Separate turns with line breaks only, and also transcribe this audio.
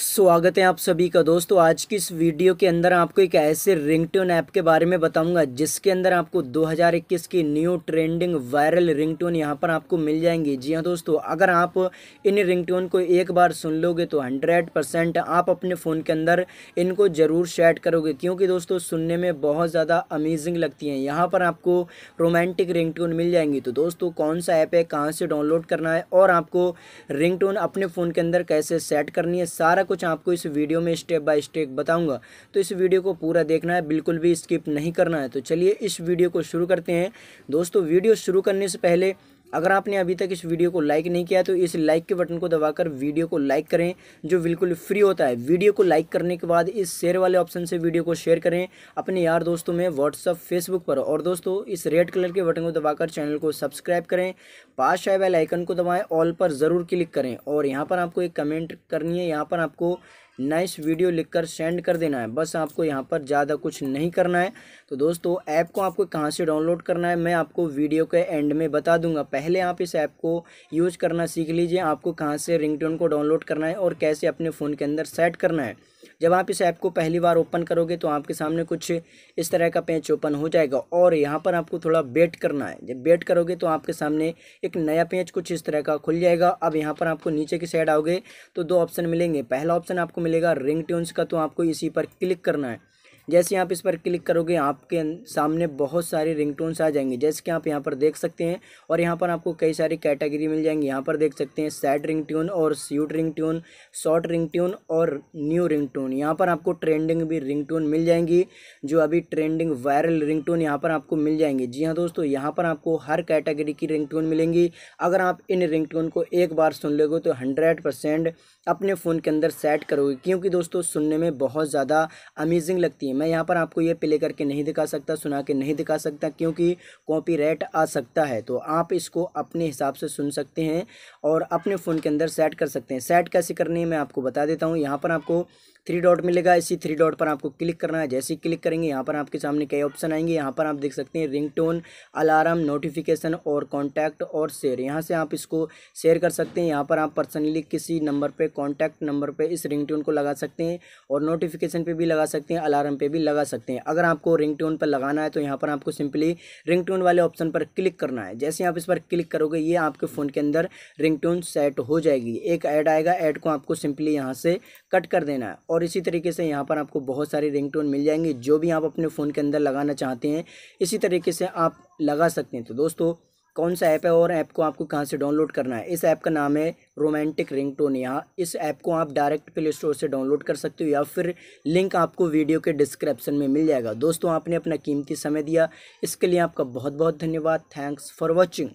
स्वागत है आप सभी का दोस्तों आज की इस वीडियो के अंदर आपको एक ऐसे रिंगटोन ऐप के बारे में बताऊंगा जिसके अंदर आपको 2021 की न्यू ट्रेंडिंग वायरल रिंगटोन यहां पर आपको मिल जाएंगी जी हां दोस्तों अगर आप इन रिंगटोन को एक बार सुन लोगे तो 100 परसेंट आप अपने फ़ोन के अंदर इनको ज़रूर सेट करोगे क्योंकि दोस्तों सुनने में बहुत ज़्यादा अमेजिंग लगती हैं यहाँ पर आपको रोमांटिक रिंग मिल जाएंगी तो दोस्तों कौन सा ऐप है कहाँ से डाउनलोड करना है और आपको रिंग अपने फ़ोन के अंदर कैसे सेट करनी है सारा कुछ आपको इस वीडियो में स्टेप बाय स्टेप बताऊंगा तो इस वीडियो को पूरा देखना है बिल्कुल भी स्किप नहीं करना है तो चलिए इस वीडियो को शुरू करते हैं दोस्तों वीडियो शुरू करने से पहले अगर आपने अभी तक इस वीडियो को लाइक नहीं किया तो इस लाइक के बटन को दबाकर वीडियो को लाइक करें जो बिल्कुल फ्री होता है वीडियो को लाइक करने के बाद इस शेयर वाले ऑप्शन से वीडियो को शेयर करें अपने यार दोस्तों में व्हाट्सअप फेसबुक पर और दोस्तों इस रेड कलर के बटन को दबाकर चैनल को सब्सक्राइब करें पास शायद बेल आइकन को दबाएँ ऑल पर ज़रूर क्लिक करें और यहाँ पर आपको एक कमेंट करनी है यहाँ पर आपको नाइस वीडियो लिखकर सेंड कर देना है बस आपको यहाँ पर ज़्यादा कुछ नहीं करना है तो दोस्तों ऐप को आपको कहाँ से डाउनलोड करना है मैं आपको वीडियो के एंड में बता दूंगा पहले आप इस ऐप को यूज करना सीख लीजिए आपको कहाँ से रिंगटोन को डाउनलोड करना है और कैसे अपने फ़ोन के अंदर सेट करना है जब आप इस ऐप को पहली बार ओपन करोगे तो आपके सामने कुछ इस तरह का पेज ओपन हो जाएगा और यहाँ पर आपको थोड़ा वेट करना है जब वेट करोगे तो आपके सामने एक नया पेज कुछ इस तरह का खुल जाएगा अब यहाँ पर आपको नीचे की साइड आओगे तो दो ऑप्शन मिलेंगे पहला ऑप्शन आपको मिलेगा रिंग का तो आपको इसी पर क्लिक करना है जैसे आप इस पर क्लिक करोगे आपके सामने बहुत सारे रिंगटोन्स आ जाएंगे जैसे कि आप यहाँ पर देख सकते हैं और यहाँ पर आपको कई सारी कैटेगरी मिल जाएंगी यहाँ पर देख सकते हैं सैड रिंग ट्यून और sweet ring tune short ring tune और न्यू रिंग टोन यहाँ पर आपको ट्रेंडिंग भी रिंग मिल जाएंगी जो अभी ट्रेंडिंग वायरल रिंग टोन यहाँ पर आपको मिल जाएंगी जी हाँ दोस्तों यहाँ पर आपको हर कैटेगरी की रिंग मिलेंगी अगर आप इन रिंग को एक बार सुन लोगे तो हंड्रेड परसेंट अपने फ़ोन के अंदर सेट करोगे क्योंकि दोस्तों सुनने में बहुत ज़्यादा अमेजिंग लगती है मैं यहाँ पर आपको ये प्ले करके नहीं दिखा सकता सुना के नहीं दिखा सकता क्योंकि कॉपीराइट आ सकता है तो आप इसको अपने हिसाब से सुन सकते हैं और अपने फ़ोन के अंदर सेट कर सकते हैं सेट कैसे करनी है मैं आपको बता देता हूँ यहाँ पर आपको थ्री डॉट मिलेगा इसी थ्री डॉट पर आपको क्लिक करना है जैसे ही क्लिक करेंगे यहाँ पर आपके सामने कई ऑप्शन आएंगे यहाँ पर आप देख सकते हैं रिंगटोन अलार्म नोटिफिकेशन और कॉन्टैक्ट और शेयर यहाँ से आप इसको शेयर कर सकते हैं यहाँ पर आप पर्सनली किसी नंबर पर कॉन्टैक्ट नंबर पर इस रिंग को लगा सकते हैं और नोटिफिकेशन पर भी लगा सकते हैं अलार्म पर भी लगा सकते हैं अगर आपको रिंग पर लगाना है तो यहाँ पर आपको सिंपली रिंग वाले ऑप्शन पर क्लिक करना है जैसे आप इस पर क्लिक करोगे ये आपके फ़ोन के अंदर रिंग सेट हो जाएगी एक ऐड आएगा ऐड को आपको सिंपली यहाँ से कट कर देना है और और इसी तरीके से यहाँ पर आपको बहुत सारी रिंगटोन मिल जाएंगी जो भी आप अपने फ़ोन के अंदर लगाना चाहते हैं इसी तरीके से आप लगा सकते हैं तो दोस्तों कौन सा ऐप है और ऐप को आपको कहाँ से डाउनलोड करना है इस ऐप का नाम है रोमांटिक रिंग टोन यहाँ इस ऐप को आप डायरेक्ट प्ले स्टोर से डाउनलोड कर सकते हो या फिर लिंक आपको वीडियो के डिस्क्रिप्शन में मिल जाएगा दोस्तों आपने अपना कीमती समय दिया इसके लिए आपका बहुत बहुत धन्यवाद थैंक्स फॉर वॉचिंग